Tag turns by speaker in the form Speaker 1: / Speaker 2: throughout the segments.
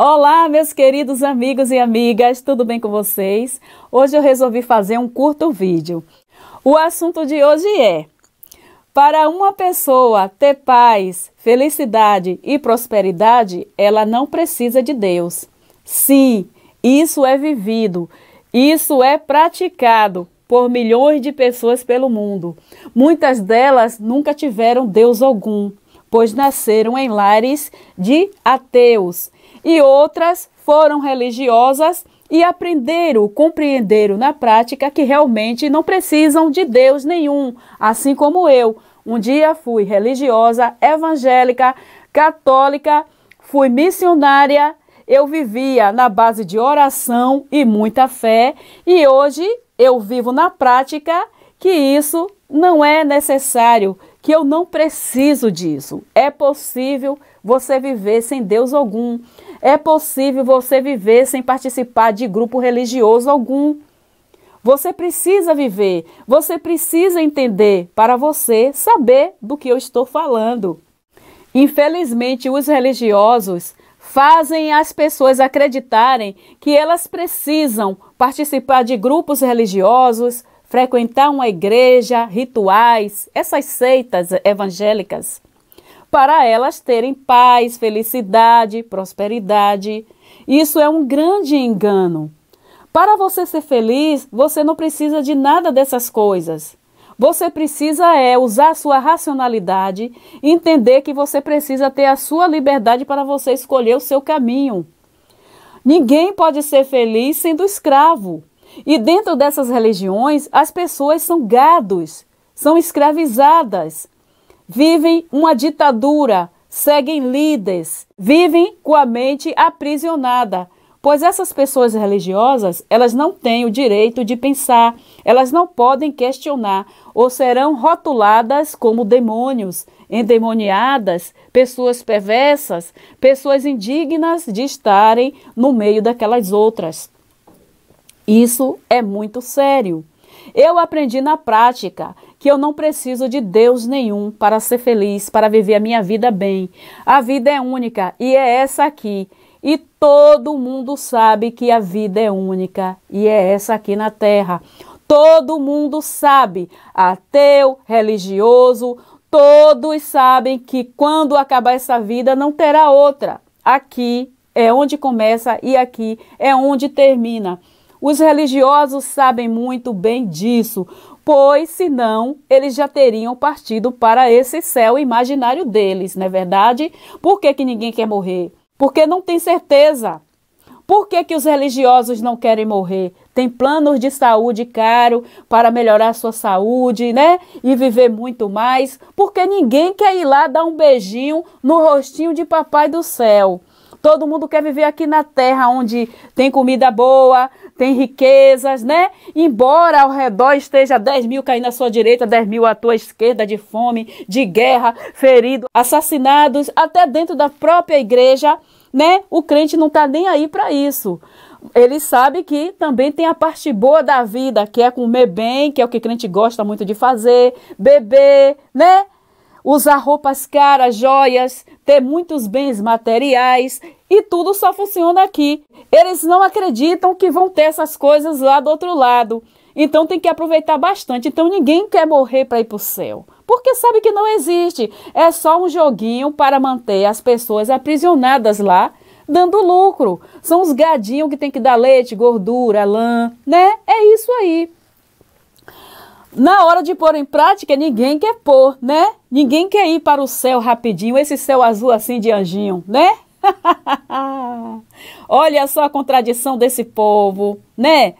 Speaker 1: Olá, meus queridos amigos e amigas, tudo bem com vocês? Hoje eu resolvi fazer um curto vídeo. O assunto de hoje é: para uma pessoa ter paz, felicidade e prosperidade, ela não precisa de Deus. Sim, isso é vivido, isso é praticado por milhões de pessoas pelo mundo. Muitas delas nunca tiveram Deus algum, pois nasceram em lares de ateus e outras foram religiosas e aprenderam, compreenderam na prática que realmente não precisam de Deus nenhum, assim como eu. Um dia fui religiosa, evangélica, católica, fui missionária, eu vivia na base de oração e muita fé, e hoje eu vivo na prática que isso não é necessário, que eu não preciso disso. É possível você viver sem Deus algum. É possível você viver sem participar de grupo religioso algum. Você precisa viver, você precisa entender para você saber do que eu estou falando. Infelizmente, os religiosos fazem as pessoas acreditarem que elas precisam participar de grupos religiosos, frequentar uma igreja, rituais, essas seitas evangélicas para elas terem paz, felicidade, prosperidade. Isso é um grande engano. Para você ser feliz, você não precisa de nada dessas coisas. Você precisa é usar a sua racionalidade, entender que você precisa ter a sua liberdade para você escolher o seu caminho. Ninguém pode ser feliz sendo escravo. E dentro dessas religiões, as pessoas são gados, são escravizadas vivem uma ditadura, seguem líderes, vivem com a mente aprisionada, pois essas pessoas religiosas, elas não têm o direito de pensar, elas não podem questionar ou serão rotuladas como demônios, endemoniadas, pessoas perversas, pessoas indignas de estarem no meio daquelas outras. Isso é muito sério. Eu aprendi na prática que eu não preciso de Deus nenhum para ser feliz, para viver a minha vida bem. A vida é única e é essa aqui. E todo mundo sabe que a vida é única e é essa aqui na Terra. Todo mundo sabe, ateu, religioso, todos sabem que quando acabar essa vida não terá outra. Aqui é onde começa e aqui é onde termina. Os religiosos sabem muito bem disso, pois senão eles já teriam partido para esse céu imaginário deles, não é verdade? Por que, que ninguém quer morrer? Porque não tem certeza. Por que, que os religiosos não querem morrer? Tem planos de saúde caro para melhorar sua saúde, né? E viver muito mais. Porque ninguém quer ir lá dar um beijinho no rostinho de Papai do Céu. Todo mundo quer viver aqui na terra onde tem comida boa, tem riquezas, né? Embora ao redor esteja 10 mil caindo à sua direita, 10 mil à tua esquerda, de fome, de guerra, feridos, assassinados, até dentro da própria igreja, né? O crente não está nem aí para isso ele sabe que também tem a parte boa da vida, que é comer bem, que é o que o crente gosta muito de fazer, beber, né? usar roupas caras, joias, ter muitos bens materiais e tudo só funciona aqui. Eles não acreditam que vão ter essas coisas lá do outro lado. Então tem que aproveitar bastante. Então ninguém quer morrer para ir para o céu. Porque sabe que não existe. É só um joguinho para manter as pessoas aprisionadas lá, dando lucro. São os gadinhos que tem que dar leite, gordura, lã, né? É isso aí. Na hora de pôr em prática, ninguém quer pôr, né? Ninguém quer ir para o céu rapidinho, esse céu azul assim de anjinho, né? Olha só a contradição desse povo, né?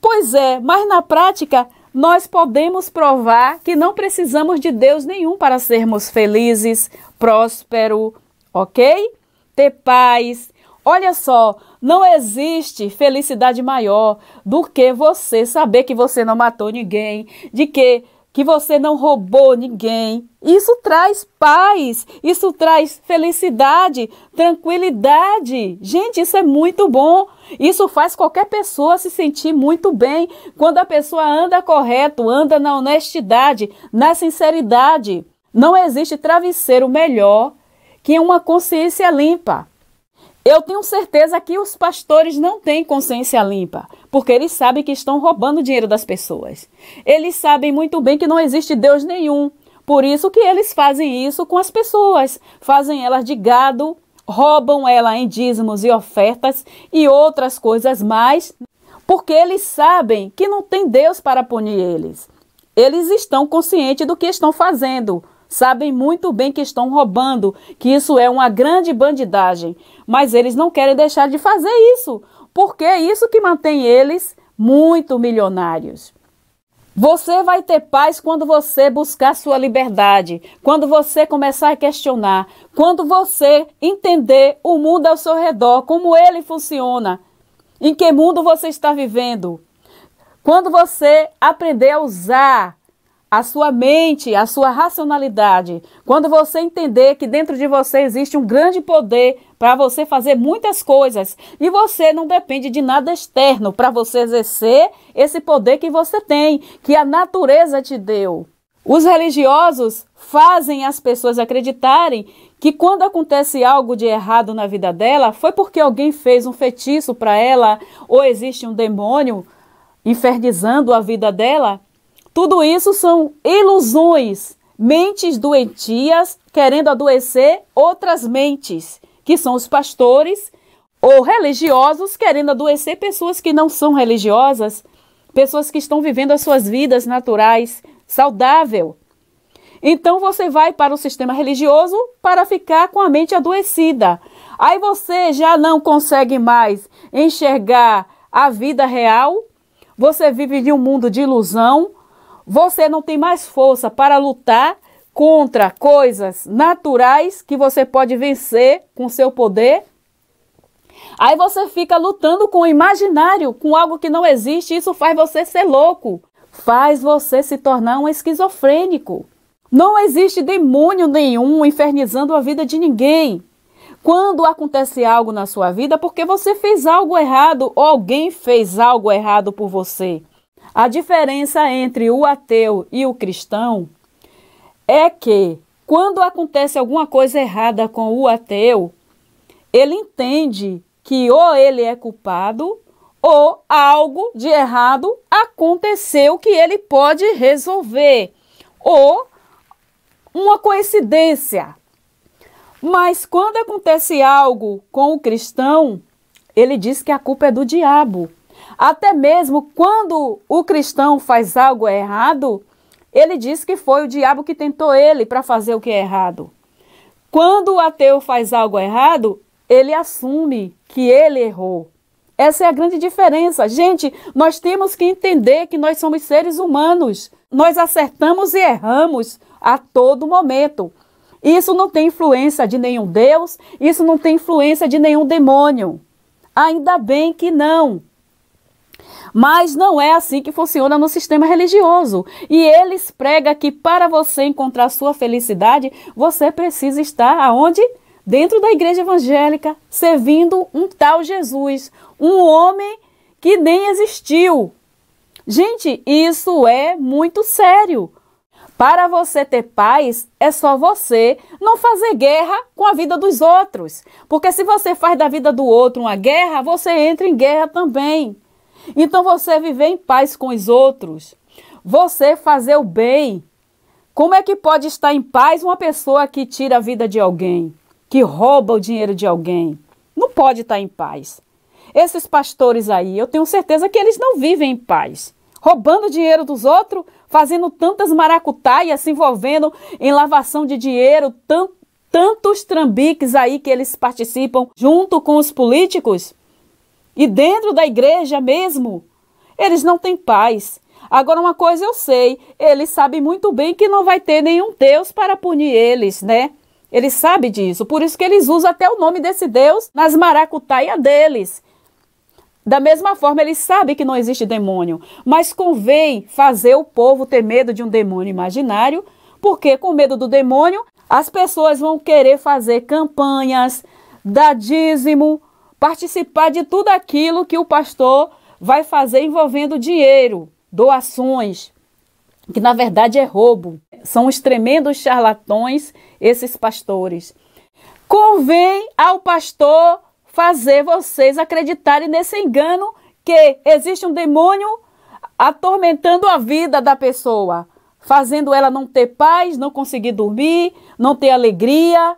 Speaker 1: Pois é, mas na prática nós podemos provar que não precisamos de Deus nenhum para sermos felizes, próspero, ok? Ter paz, Olha só, não existe felicidade maior do que você saber que você não matou ninguém, de que que você não roubou ninguém. Isso traz paz, isso traz felicidade, tranquilidade. Gente, isso é muito bom. Isso faz qualquer pessoa se sentir muito bem quando a pessoa anda correto, anda na honestidade, na sinceridade. Não existe travesseiro melhor que uma consciência limpa. Eu tenho certeza que os pastores não têm consciência limpa, porque eles sabem que estão roubando o dinheiro das pessoas. Eles sabem muito bem que não existe Deus nenhum. Por isso que eles fazem isso com as pessoas, fazem elas de gado, roubam ela em dízimos e ofertas e outras coisas mais, porque eles sabem que não tem Deus para punir eles. Eles estão conscientes do que estão fazendo, sabem muito bem que estão roubando, que isso é uma grande bandidagem, mas eles não querem deixar de fazer isso, porque é isso que mantém eles muito milionários. Você vai ter paz quando você buscar sua liberdade, quando você começar a questionar, quando você entender o mundo ao seu redor, como ele funciona, em que mundo você está vivendo. Quando você aprender a usar a sua mente, a sua racionalidade, quando você entender que dentro de você existe um grande poder para você fazer muitas coisas e você não depende de nada externo para você exercer esse poder que você tem, que a natureza te deu. Os religiosos fazem as pessoas acreditarem que quando acontece algo de errado na vida dela, foi porque alguém fez um feitiço para ela ou existe um demônio infernizando a vida dela. Tudo isso são ilusões, mentes doentias querendo adoecer outras mentes, que são os pastores ou religiosos querendo adoecer pessoas que não são religiosas, pessoas que estão vivendo as suas vidas naturais, saudável. Então você vai para o sistema religioso para ficar com a mente adoecida. Aí você já não consegue mais enxergar a vida real, você vive de um mundo de ilusão, você não tem mais força para lutar contra coisas naturais que você pode vencer com seu poder. Aí você fica lutando com o imaginário, com algo que não existe. Isso faz você ser louco, faz você se tornar um esquizofrênico. Não existe demônio nenhum infernizando a vida de ninguém. Quando acontece algo na sua vida, é porque você fez algo errado ou alguém fez algo errado por você. A diferença entre o ateu e o cristão é que quando acontece alguma coisa errada com o ateu, ele entende que ou ele é culpado ou algo de errado aconteceu que ele pode resolver, ou uma coincidência. Mas quando acontece algo com o cristão, ele diz que a culpa é do diabo. Até mesmo quando o cristão faz algo errado, ele diz que foi o diabo que tentou ele para fazer o que é errado. Quando o ateu faz algo errado, ele assume que ele errou. Essa é a grande diferença. Gente, nós temos que entender que nós somos seres humanos. Nós acertamos e erramos a todo momento. Isso não tem influência de nenhum Deus, isso não tem influência de nenhum demônio. Ainda bem que não. Mas não é assim que funciona no sistema religioso. E eles pregam que para você encontrar sua felicidade, você precisa estar aonde? Dentro da igreja evangélica, servindo um tal Jesus, um homem que nem existiu. Gente, isso é muito sério. Para você ter paz, é só você não fazer guerra com a vida dos outros. Porque se você faz da vida do outro uma guerra, você entra em guerra também. Então você viver em paz com os outros, você fazer o bem. Como é que pode estar em paz uma pessoa que tira a vida de alguém, que rouba o dinheiro de alguém? Não pode estar em paz. Esses pastores aí, eu tenho certeza que eles não vivem em paz. Roubando dinheiro dos outros, fazendo tantas maracutaias, se envolvendo em lavação de dinheiro, tantos trambiques aí que eles participam junto com os políticos? E dentro da igreja mesmo, eles não têm paz. Agora, uma coisa eu sei, eles sabem muito bem que não vai ter nenhum Deus para punir eles, né? Eles sabem disso, por isso que eles usam até o nome desse Deus nas maracutaias deles. Da mesma forma, eles sabem que não existe demônio, mas convém fazer o povo ter medo de um demônio imaginário, porque com medo do demônio, as pessoas vão querer fazer campanhas, dar dízimo, participar de tudo aquilo que o pastor vai fazer envolvendo dinheiro, doações, que na verdade é roubo. São os tremendos charlatões esses pastores. Convém ao pastor fazer vocês acreditarem nesse engano que existe um demônio atormentando a vida da pessoa, fazendo ela não ter paz, não conseguir dormir, não ter alegria,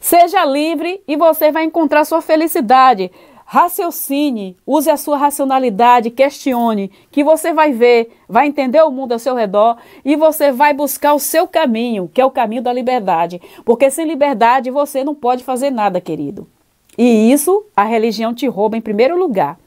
Speaker 1: Seja livre e você vai encontrar sua felicidade. Raciocine, use a sua racionalidade, questione, que você vai ver, vai entender o mundo ao seu redor e você vai buscar o seu caminho, que é o caminho da liberdade. Porque sem liberdade você não pode fazer nada, querido. E isso a religião te rouba em primeiro lugar.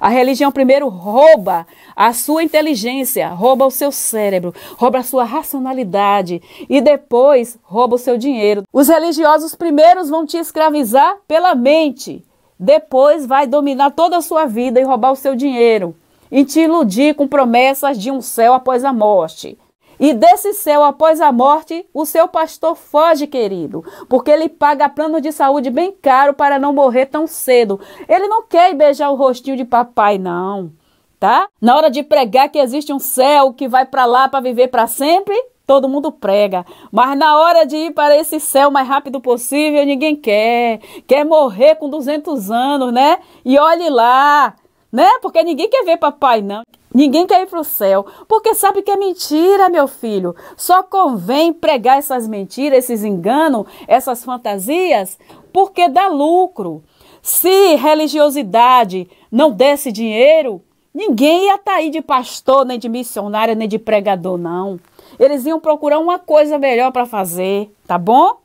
Speaker 1: A religião primeiro rouba a sua inteligência, rouba o seu cérebro, rouba a sua racionalidade e depois rouba o seu dinheiro. Os religiosos primeiros vão te escravizar pela mente, depois vai dominar toda a sua vida e roubar o seu dinheiro e te iludir com promessas de um céu após a morte. E desse céu, após a morte, o seu pastor foge, querido, porque ele paga plano de saúde bem caro para não morrer tão cedo. Ele não quer beijar o rostinho de papai, não, tá? Na hora de pregar que existe um céu que vai para lá para viver para sempre, todo mundo prega. Mas na hora de ir para esse céu mais rápido possível, ninguém quer. Quer morrer com 200 anos, né? E olhe lá, né? Porque ninguém quer ver papai, não. Ninguém quer ir para o céu, porque sabe que é mentira, meu filho. Só convém pregar essas mentiras, esses enganos, essas fantasias, porque dá lucro. Se religiosidade não desse dinheiro, ninguém ia estar tá aí de pastor, nem de missionário, nem de pregador, não. Eles iam procurar uma coisa melhor para fazer, tá bom?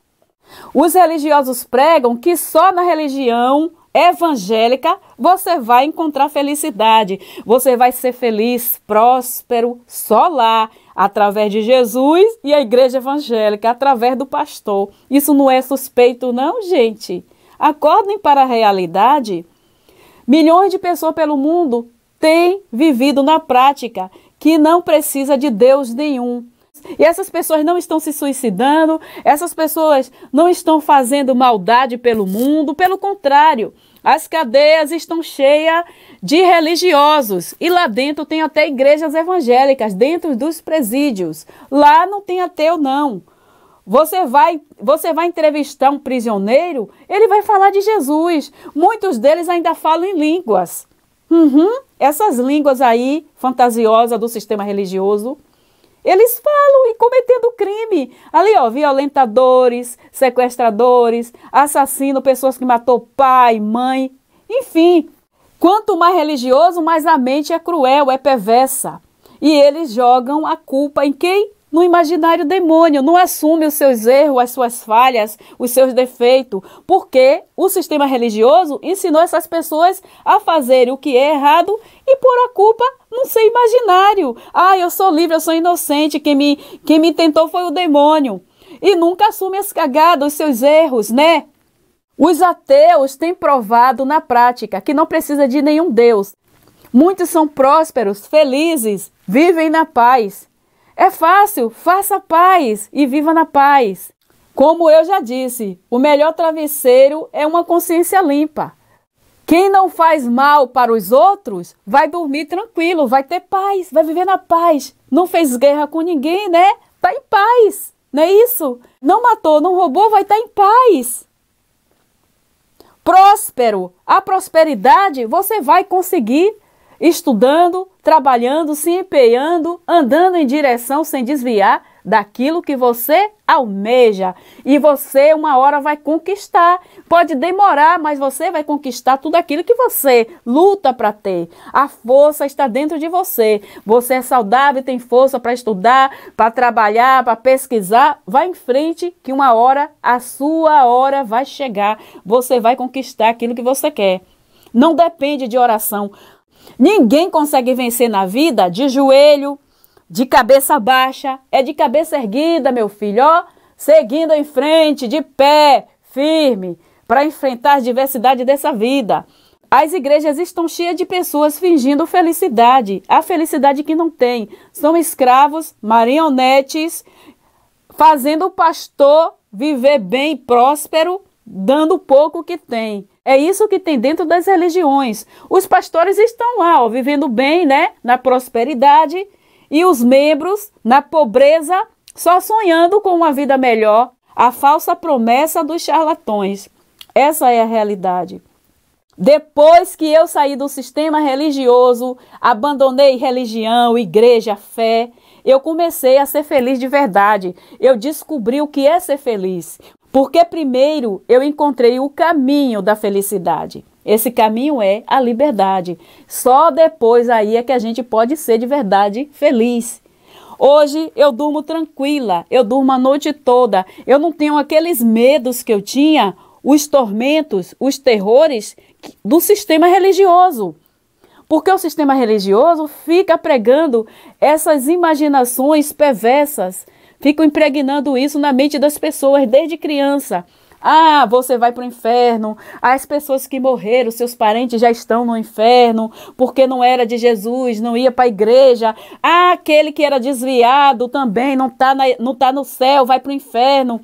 Speaker 1: Os religiosos pregam que só na religião evangélica, você vai encontrar felicidade. Você vai ser feliz, próspero, só lá, através de Jesus e a igreja evangélica, através do pastor. Isso não é suspeito, não, gente. Acordem para a realidade. Milhões de pessoas pelo mundo têm vivido na prática que não precisa de Deus nenhum, e essas pessoas não estão se suicidando, essas pessoas não estão fazendo maldade pelo mundo, pelo contrário, as cadeias estão cheias de religiosos e lá dentro tem até igrejas evangélicas dentro dos presídios. Lá não tem ateu não. Você vai, você vai entrevistar um prisioneiro, ele vai falar de Jesus. Muitos deles ainda falam em línguas. Uhum, essas línguas aí fantasiosas do sistema religioso. Eles falam e cometendo crime. Ali, ó, violentadores, sequestradores, assassinos, pessoas que matou pai, mãe, enfim. Quanto mais religioso, mais a mente é cruel, é perversa. E eles jogam a culpa em quem? no imaginário demônio, não assume os seus erros, as suas falhas, os seus defeitos, porque o sistema religioso ensinou essas pessoas a fazer o que é errado e por a culpa não ser imaginário. Ah, eu sou livre, eu sou inocente, quem me, quem me tentou foi o demônio. E nunca assume as cagadas, os seus erros, né? Os ateus têm provado na prática que não precisa de nenhum Deus. Muitos são prósperos, felizes, vivem na paz. É fácil, faça paz e viva na paz. Como eu já disse, o melhor travesseiro é uma consciência limpa. Quem não faz mal para os outros vai dormir tranquilo, vai ter paz, vai viver na paz. Não fez guerra com ninguém, né? Tá em paz, não é isso? Não matou, não roubou, vai estar tá em paz. Próspero, a prosperidade você vai conseguir estudando, trabalhando, se empenhando, andando em direção sem desviar daquilo que você almeja. E você uma hora vai conquistar. Pode demorar, mas você vai conquistar tudo aquilo que você luta para ter. A força está dentro de você. Você é saudável, tem força para estudar, para trabalhar, para pesquisar. Vá em frente que uma hora a sua hora vai chegar. Você vai conquistar aquilo que você quer. Não depende de oração, Ninguém consegue vencer na vida de joelho, de cabeça baixa, é de cabeça erguida, meu filho, ó, seguindo em frente, de pé, firme, para enfrentar a diversidade dessa vida. As igrejas estão cheias de pessoas fingindo felicidade, a felicidade que não tem. São escravos, marionetes, fazendo o pastor viver bem, próspero, dando o pouco que tem. É isso que tem dentro das religiões. Os pastores estão lá, ó, vivendo bem, né, na prosperidade, e os membros na pobreza, só sonhando com uma vida melhor. A falsa promessa dos charlatões. Essa é a realidade. Depois que eu saí do sistema religioso, abandonei religião, igreja, fé, eu comecei a ser feliz de verdade. Eu descobri o que é ser feliz. Porque primeiro eu encontrei o caminho da felicidade. Esse caminho é a liberdade. Só depois aí é que a gente pode ser de verdade feliz. Hoje eu durmo tranquila, eu durmo a noite toda, eu não tenho aqueles medos que eu tinha, os tormentos, os terrores do sistema religioso. Porque o sistema religioso fica pregando essas imaginações perversas, ficam impregnando isso na mente das pessoas desde criança. Ah, você vai para o inferno. As pessoas que morreram, seus parentes já estão no inferno porque não era de Jesus, não ia para a igreja. Ah, aquele que era desviado também não está não tá no céu, vai para o inferno.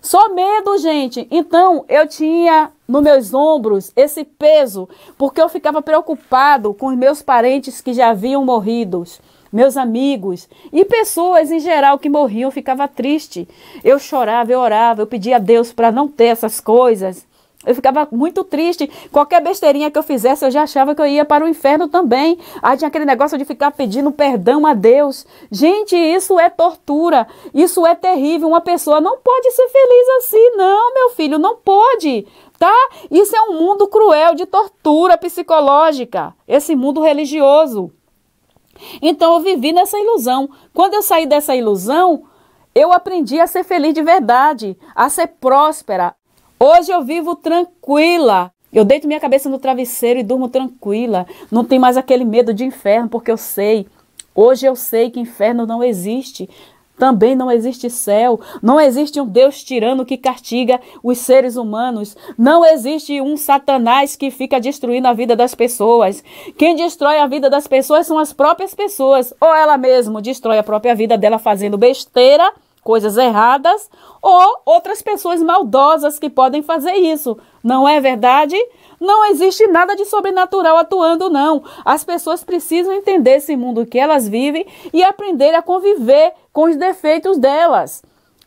Speaker 1: Só medo, gente. Então, eu tinha nos meus ombros esse peso porque eu ficava preocupado com os meus parentes que já haviam morridos meus amigos e pessoas em geral que morriam, ficava triste. Eu chorava, eu orava, eu pedia a Deus para não ter essas coisas. Eu ficava muito triste. Qualquer besteirinha que eu fizesse, eu já achava que eu ia para o inferno também. Aí tinha aquele negócio de ficar pedindo perdão a Deus. Gente, isso é tortura. Isso é terrível. Uma pessoa não pode ser feliz assim, não, meu filho, não pode. Tá? Isso é um mundo cruel de tortura psicológica. Esse mundo religioso. Então eu vivi nessa ilusão. Quando eu saí dessa ilusão, eu aprendi a ser feliz de verdade, a ser próspera. Hoje eu vivo tranquila. Eu deito minha cabeça no travesseiro e durmo tranquila. Não tem mais aquele medo de inferno, porque eu sei. Hoje eu sei que inferno não existe. Também não existe céu, não existe um Deus tirano que castiga os seres humanos, não existe um Satanás que fica destruindo a vida das pessoas. Quem destrói a vida das pessoas são as próprias pessoas, ou ela mesma destrói a própria vida dela fazendo besteira, coisas erradas, ou outras pessoas maldosas que podem fazer isso. Não é verdade? Não existe nada de sobrenatural atuando, não. As pessoas precisam entender esse mundo que elas vivem e aprender a conviver com os defeitos delas.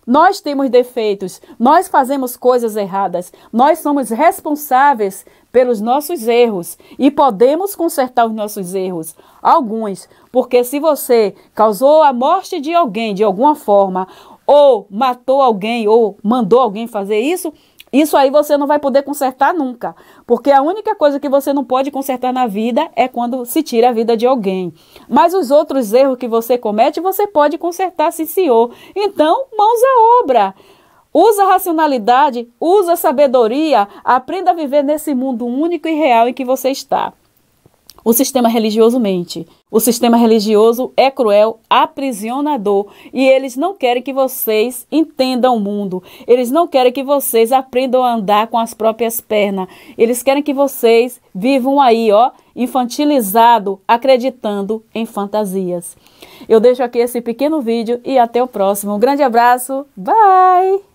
Speaker 1: Nós temos defeitos, nós fazemos coisas erradas, nós somos responsáveis pelos nossos erros e podemos consertar os nossos erros, alguns, porque se você causou a morte de alguém de alguma forma, ou matou alguém, ou mandou alguém fazer isso, isso aí você não vai poder consertar nunca, porque a única coisa que você não pode consertar na vida é quando se tira a vida de alguém. Mas os outros erros que você comete, você pode consertar, sim, senhor. Então, mãos à obra. Usa racionalidade, usa sabedoria, aprenda a viver nesse mundo único e real em que você está. O sistema religioso mente. O sistema religioso é cruel, aprisionador. E eles não querem que vocês entendam o mundo. Eles não querem que vocês aprendam a andar com as próprias pernas. Eles querem que vocês vivam aí, ó, infantilizado, acreditando em fantasias. Eu deixo aqui esse pequeno vídeo e até o próximo. Um grande abraço. Bye!